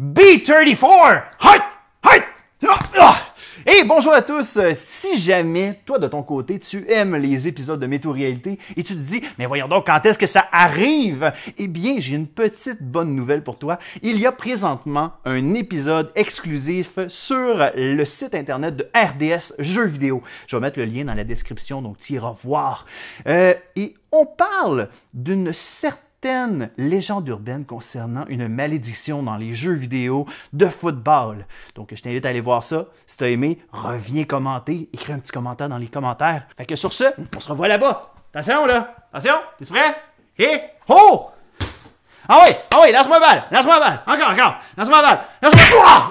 B34! Hut! Hut! Et bonjour à tous! Euh, si jamais, toi de ton côté, tu aimes les épisodes de météo réalité et tu te dis, mais voyons donc, quand est-ce que ça arrive? Eh bien, j'ai une petite bonne nouvelle pour toi. Il y a présentement un épisode exclusif sur le site internet de RDS Jeux vidéo. Je vais mettre le lien dans la description, donc tu iras voir. Euh, et on parle d'une certaine certaines légendes urbaines concernant une malédiction dans les jeux vidéo de football. Donc, je t'invite à aller voir ça. Si t'as aimé, reviens commenter, écris un petit commentaire dans les commentaires. Fait que sur ce, on se revoit là-bas. Attention, là. Attention, t'es prêt? Et, oh! Ah oui, ah oui, lance-moi balle, lance-moi balle, encore, encore, lance-moi balle, lance-moi... Ah!